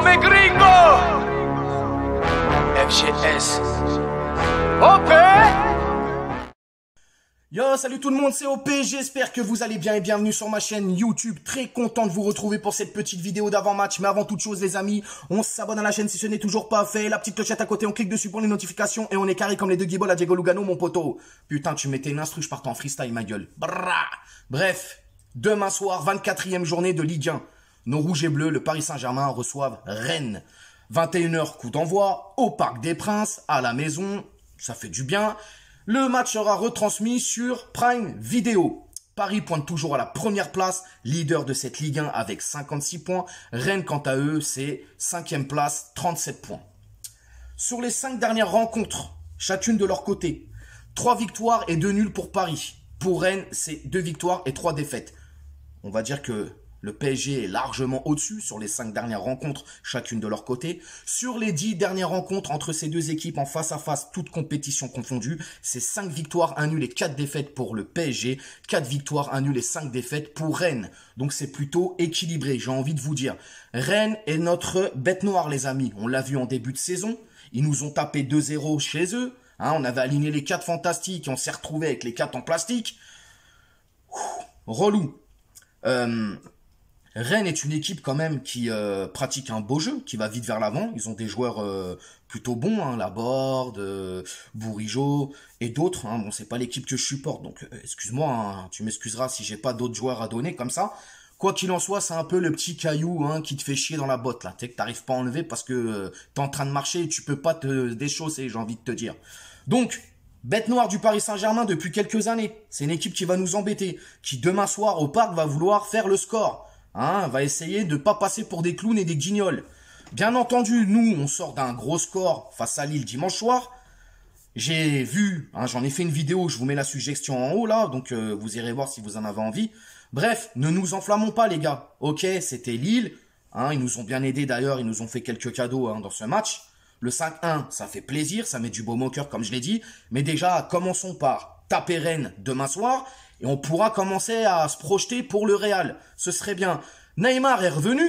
mes gringos. OP. Yo, salut tout le monde, c'est OP, j'espère que vous allez bien et bienvenue sur ma chaîne YouTube. Très content de vous retrouver pour cette petite vidéo d'avant-match. Mais avant toute chose, les amis, on s'abonne à la chaîne si ce n'est toujours pas fait. La petite clochette à côté, on clique dessus pour les notifications et on est carré comme les deux guibolles à Diego Lugano, mon poteau. Putain, tu mettais une instru, je partais en freestyle, ma gueule. Bref, demain soir, 24e journée de Ligue 1. Nos rouges et bleus, le Paris Saint-Germain, reçoivent Rennes. 21h, coup d'envoi, au Parc des Princes, à la maison, ça fait du bien. Le match sera retransmis sur Prime Video. Paris pointe toujours à la première place, leader de cette Ligue 1 avec 56 points. Rennes, quant à eux, c'est 5 place, 37 points. Sur les 5 dernières rencontres, chacune de leur côté, 3 victoires et 2 nuls pour Paris. Pour Rennes, c'est 2 victoires et 3 défaites. On va dire que le PSG est largement au-dessus sur les cinq dernières rencontres, chacune de leur côté. Sur les dix dernières rencontres entre ces deux équipes en face à face, toutes compétitions confondues, c'est cinq victoires, un nul et quatre défaites pour le PSG, quatre victoires, un nul et cinq défaites pour Rennes. Donc c'est plutôt équilibré, j'ai envie de vous dire. Rennes est notre bête noire, les amis. On l'a vu en début de saison. Ils nous ont tapé 2-0 chez eux. Hein. on avait aligné les quatre fantastiques et on s'est retrouvé avec les quatre en plastique. relou. Euh, Rennes est une équipe quand même qui euh, pratique un beau jeu, qui va vite vers l'avant. Ils ont des joueurs euh, plutôt bons, hein, Laborde, euh, Bourigeau et d'autres. Hein. Bon, c'est pas l'équipe que je supporte, donc excuse-moi, hein, tu m'excuseras si j'ai pas d'autres joueurs à donner comme ça. Quoi qu'il en soit, c'est un peu le petit caillou hein, qui te fait chier dans la botte là, tu que t'arrives pas à enlever parce que t'es en train de marcher et tu peux pas te déchausser, j'ai envie de te dire. Donc, Bête noire du Paris Saint-Germain depuis quelques années. C'est une équipe qui va nous embêter, qui demain soir au parc va vouloir faire le score hein, va essayer de ne pas passer pour des clowns et des guignols. Bien entendu, nous, on sort d'un gros score face à Lille dimanche soir. J'ai vu, hein, j'en ai fait une vidéo, je vous mets la suggestion en haut là, donc euh, vous irez voir si vous en avez envie. Bref, ne nous enflammons pas les gars. Ok, c'était Lille, hein, ils nous ont bien aidés d'ailleurs, ils nous ont fait quelques cadeaux hein, dans ce match. Le 5-1, ça fait plaisir, ça met du beau au cœur comme je l'ai dit, mais déjà, commençons par taper Rennes demain soir, et on pourra commencer à se projeter pour le Real. Ce serait bien. Neymar est revenu,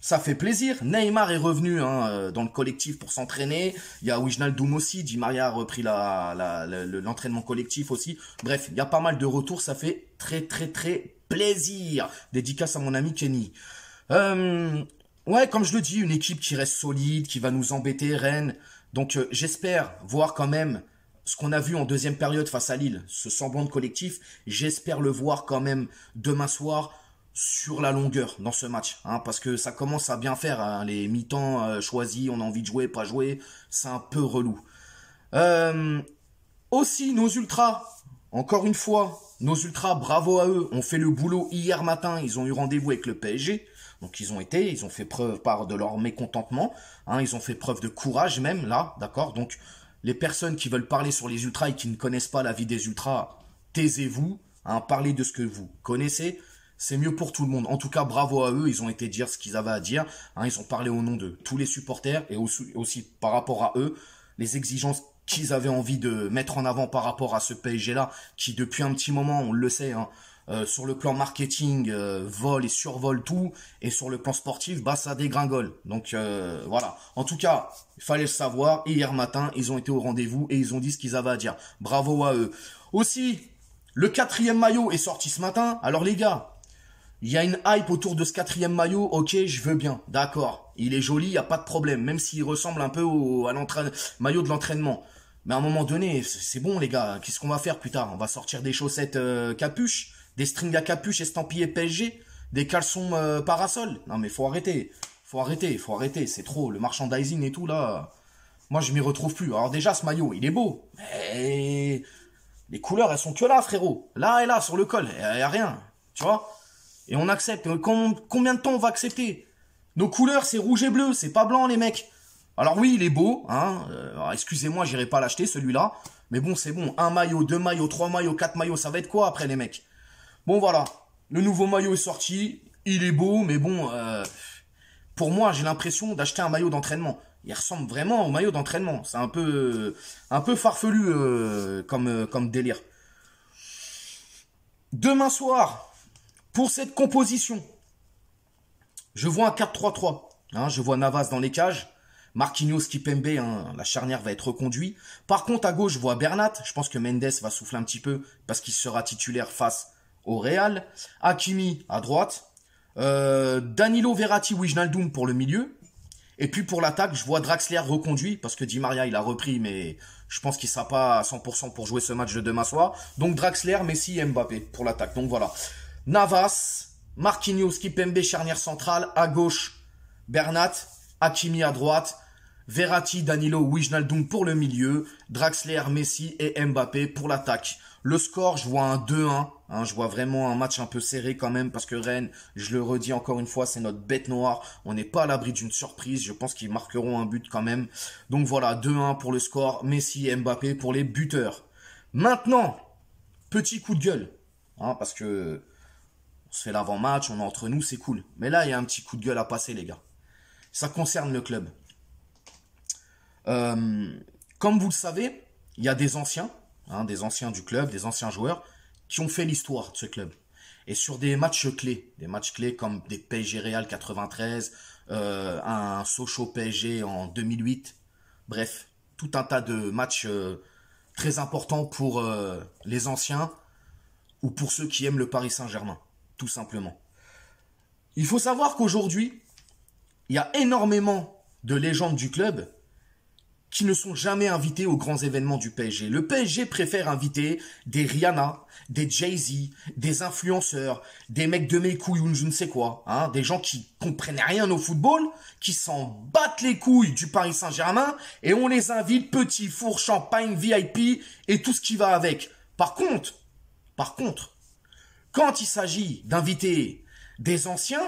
ça fait plaisir. Neymar est revenu hein, euh, dans le collectif pour s'entraîner. Il y a Wijnaldum aussi. Di Maria a repris l'entraînement la, collectif aussi. Bref, il y a pas mal de retours. Ça fait très très très plaisir. Dédicace à mon ami Kenny. Euh, ouais, comme je le dis, une équipe qui reste solide, qui va nous embêter, Rennes. Donc euh, j'espère voir quand même ce qu'on a vu en deuxième période face à Lille, ce semblant de collectif, j'espère le voir quand même demain soir sur la longueur dans ce match, hein, parce que ça commence à bien faire, hein, les mi-temps euh, choisis, on a envie de jouer, pas jouer, c'est un peu relou. Euh, aussi, nos ultras, encore une fois, nos ultras, bravo à eux, ont fait le boulot hier matin, ils ont eu rendez-vous avec le PSG, donc ils ont été, ils ont fait preuve par de leur mécontentement, hein, ils ont fait preuve de courage même là, d'accord, donc les personnes qui veulent parler sur les ultras et qui ne connaissent pas la vie des ultras, taisez-vous, hein, parlez de ce que vous connaissez. C'est mieux pour tout le monde. En tout cas, bravo à eux. Ils ont été dire ce qu'ils avaient à dire. Hein, ils ont parlé au nom de tous les supporters et aussi, par rapport à eux, les exigences qu'ils avaient envie de mettre en avant par rapport à ce PSG-là, qui depuis un petit moment, on le sait, hein, euh, sur le plan marketing, euh, vol et survol tout, et sur le plan sportif, bah ça dégringole. Donc euh, voilà. En tout cas, il fallait le savoir. hier matin, ils ont été au rendez-vous et ils ont dit ce qu'ils avaient à dire. Bravo à eux. Aussi, le quatrième maillot est sorti ce matin. Alors les gars, il y a une hype autour de ce quatrième maillot. Ok, je veux bien. D'accord. Il est joli, il n'y a pas de problème. Même s'il ressemble un peu au, à l'entraînement maillot de l'entraînement. Mais à un moment donné, c'est bon les gars, qu'est-ce qu'on va faire plus tard On va sortir des chaussettes capuches des strings à capuche estampillés PSG, des caleçons euh, parasol. Non mais faut arrêter, faut arrêter, faut arrêter, c'est trop, le merchandising et tout là. Moi je m'y retrouve plus. Alors déjà ce maillot, il est beau, mais les couleurs elles sont que là frérot, là et là sur le col, y a rien, tu vois. Et on accepte. Euh, combien de temps on va accepter Nos couleurs c'est rouge et bleu, c'est pas blanc les mecs. Alors oui, il est beau, hein. Euh, excusez-moi, j'irai pas l'acheter celui-là. Mais bon, c'est bon. Un maillot, deux maillots, trois maillots, quatre maillots, ça va être quoi après les mecs Bon voilà, le nouveau maillot est sorti, il est beau, mais bon, euh, pour moi j'ai l'impression d'acheter un maillot d'entraînement. Il ressemble vraiment au maillot d'entraînement. C'est un peu, un peu farfelu euh, comme, euh, comme délire. Demain soir, pour cette composition, je vois un 4-3-3. Hein, je vois Navas dans les cages. Marquinhos, qui hein, la charnière va être reconduite. Par contre, à gauche, je vois Bernat. Je pense que Mendes va souffler un petit peu parce qu'il sera titulaire face au Real, Hakimi à droite, euh, Danilo Verratti Wijnaldum pour le milieu. Et puis pour l'attaque, je vois Draxler reconduit parce que Di Maria il a repris, mais je pense qu'il sera pas à 100% pour jouer ce match de demain soir. Donc Draxler, Messi, Mbappé pour l'attaque. Donc voilà. Navas, Marquinhos, Kipembe, charnière centrale, à gauche, Bernat, Hakimi à droite, Verratti, Danilo, Wijnaldum pour le milieu, Draxler, Messi et Mbappé pour l'attaque. Le score, je vois un 2-1. Hein, je vois vraiment un match un peu serré quand même parce que Rennes, je le redis encore une fois, c'est notre bête noire. On n'est pas à l'abri d'une surprise. Je pense qu'ils marqueront un but quand même. Donc voilà, 2-1 pour le score. Messi et Mbappé pour les buteurs. Maintenant, petit coup de gueule. Hein, parce que on se fait l'avant-match, on est entre nous, c'est cool. Mais là, il y a un petit coup de gueule à passer, les gars. Ça concerne le club. Euh, comme vous le savez, il y a des anciens, hein, des anciens du club, des anciens joueurs, qui ont fait l'histoire de ce club. Et sur des matchs clés, des matchs clés comme des PSG Real 93, euh, un Sochaux PSG en 2008, bref, tout un tas de matchs euh, très importants pour euh, les anciens ou pour ceux qui aiment le Paris Saint-Germain, tout simplement. Il faut savoir qu'aujourd'hui, il y a énormément de légendes du club qui ne sont jamais invités aux grands événements du PSG. Le PSG préfère inviter des Rihanna, des Jay-Z, des influenceurs, des mecs de mes couilles ou je ne sais quoi, hein, des gens qui comprennent rien au football, qui s'en battent les couilles du Paris Saint-Germain, et on les invite petit four, champagne, VIP et tout ce qui va avec. Par contre, par contre, quand il s'agit d'inviter des anciens,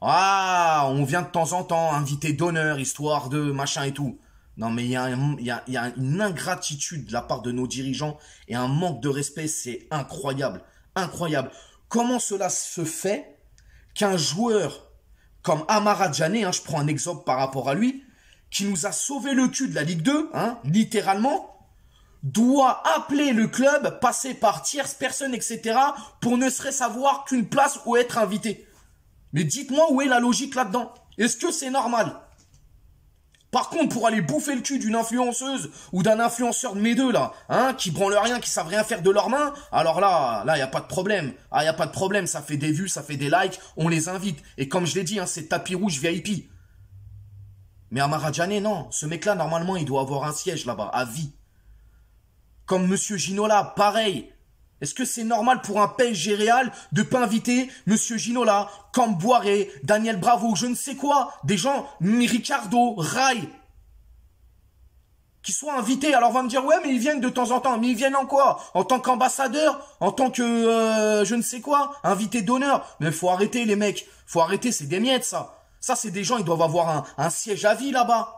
ah, on vient de temps en temps inviter d'honneur, histoire de machin et tout. Non, mais il y, a une ingratitude de la part de nos dirigeants et un manque de respect, c'est incroyable. Incroyable. Comment cela se fait qu'un joueur comme Amara Djane, hein, je prends un exemple par rapport à lui, qui nous a sauvé le cul de la Ligue 2, hein, littéralement, doit appeler le club, passer par tierce personne, etc., pour ne serait-ce qu'une place ou être invité. Mais dites-moi où est la logique là-dedans. Est-ce que c'est normal par contre, pour aller bouffer le cul d'une influenceuse ou d'un influenceur de mes deux là, hein, qui branle rien, qui savent rien faire de leurs mains, alors là, là, il y a pas de problème. Ah, y a pas de problème, ça fait des vues, ça fait des likes, on les invite. Et comme je l'ai dit, hein, c'est tapis rouge VIP. Mais Amaradjane, non. Ce mec-là, normalement, il doit avoir un siège là-bas, à vie. Comme Monsieur Ginola, pareil. Est-ce que c'est normal pour un PSG Réal de pas inviter Monsieur Ginola, Camboire, Daniel Bravo, je ne sais quoi, des gens, Ricardo, Rai, qui soient invités Alors on va me dire ouais mais ils viennent de temps en temps, mais ils viennent en quoi En tant qu'ambassadeur, en tant que euh, je ne sais quoi, invité d'honneur. Mais faut arrêter les mecs, faut arrêter, c'est des miettes ça. Ça c'est des gens, ils doivent avoir un, siège à vie là-bas.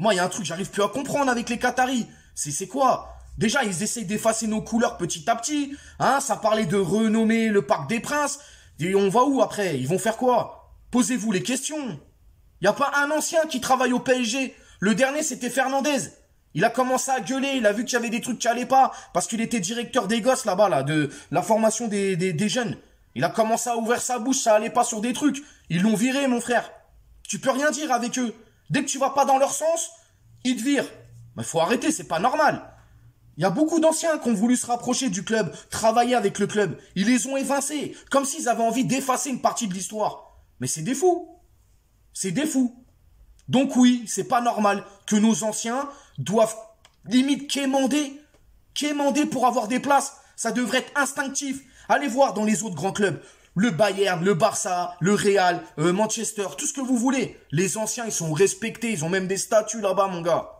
Moi il y a un truc j'arrive plus à comprendre avec les Qataris. C'est quoi Déjà, ils essayent d'effacer nos couleurs petit à petit. Hein, ça parlait de renommer le Parc des Princes. on va où après Ils vont faire quoi Posez-vous les questions. Il n'y a pas un ancien qui travaille au PSG. Le dernier, c'était Fernandez. Il a commencé à gueuler, il a vu qu'il y avait des trucs qui allaient pas, parce qu'il était directeur des gosses là-bas, là, de la formation des, des, jeunes. Il a commencé à ouvrir sa bouche, ça allait pas sur des trucs. Ils l'ont viré, mon frère. Tu peux rien dire avec eux. Dès que tu vas pas dans leur sens, ils te virent. Mais faut arrêter, c'est pas normal. Il y a beaucoup d'anciens qui ont voulu se rapprocher du club, travailler avec le club. Ils les ont évincés, comme s'ils avaient envie d'effacer une partie de l'histoire. Mais c'est des fous. C'est des fous. Donc oui, c'est pas normal que nos anciens doivent limite quémander, quémander pour avoir des places. Ça devrait être instinctif. Allez voir dans les autres grands clubs. Le Bayern, le Barça, le Real, euh, Manchester, tout ce que vous voulez. Les anciens, ils sont respectés. Ils ont même des statues là-bas, mon gars.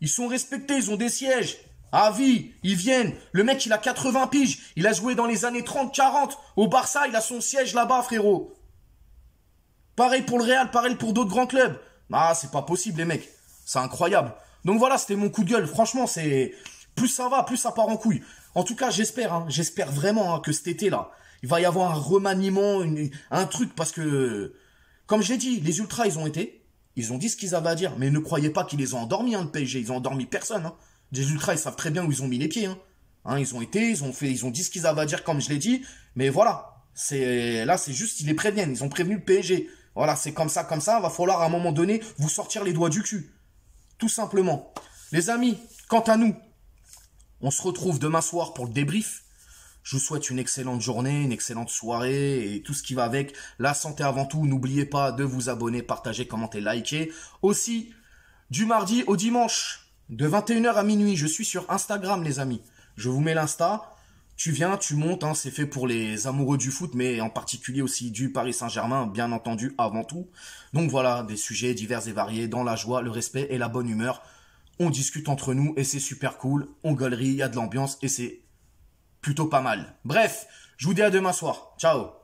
Ils sont respectés, ils ont des sièges. Ah vie, ils viennent. Le mec, il a 80 piges. Il a joué dans les années 30-40. Au Barça, il a son siège là-bas, frérot. Pareil pour le Real, pareil pour d'autres grands clubs. Ah, c'est pas possible, les mecs. C'est incroyable. Donc voilà, c'était mon coup de gueule. Franchement, c'est plus ça va, plus ça part en couille. En tout cas, j'espère, hein, j'espère vraiment hein, que cet été-là, il va y avoir un remaniement, un truc, parce que, comme je l'ai dit, les ultras, ils ont été, ils ont dit ce qu'ils avaient à dire, mais ne croyez pas qu'ils les ont endormis, hein, le PSG, ils ont endormi personne. Hein. Des ultras, ils savent très bien où ils ont mis les pieds. Hein. Hein, ils ont été, ils ont fait, ils ont dit ce qu'ils avaient à dire, comme je l'ai dit. Mais voilà, c'est là, c'est juste, ils les préviennent. Ils ont prévenu le PSG. Voilà, c'est comme ça, comme ça. Va falloir à un moment donné vous sortir les doigts du cul, tout simplement. Les amis, quant à nous, on se retrouve demain soir pour le débrief. Je vous souhaite une excellente journée, une excellente soirée et tout ce qui va avec. La santé avant tout. N'oubliez pas de vous abonner, partager, commenter, liker. Aussi, du mardi au dimanche, de 21h à minuit, je suis sur Instagram, les amis. Je vous mets l'Insta. Tu viens, tu montes, hein, c'est fait pour les amoureux du foot, mais en particulier aussi du Paris Saint-Germain, bien entendu, avant tout. Donc voilà, des sujets divers et variés, dans la joie, le respect et la bonne humeur. On discute entre nous et c'est super cool. On galerie, il y a de l'ambiance et c'est plutôt pas mal. Bref, je vous dis à demain soir. Ciao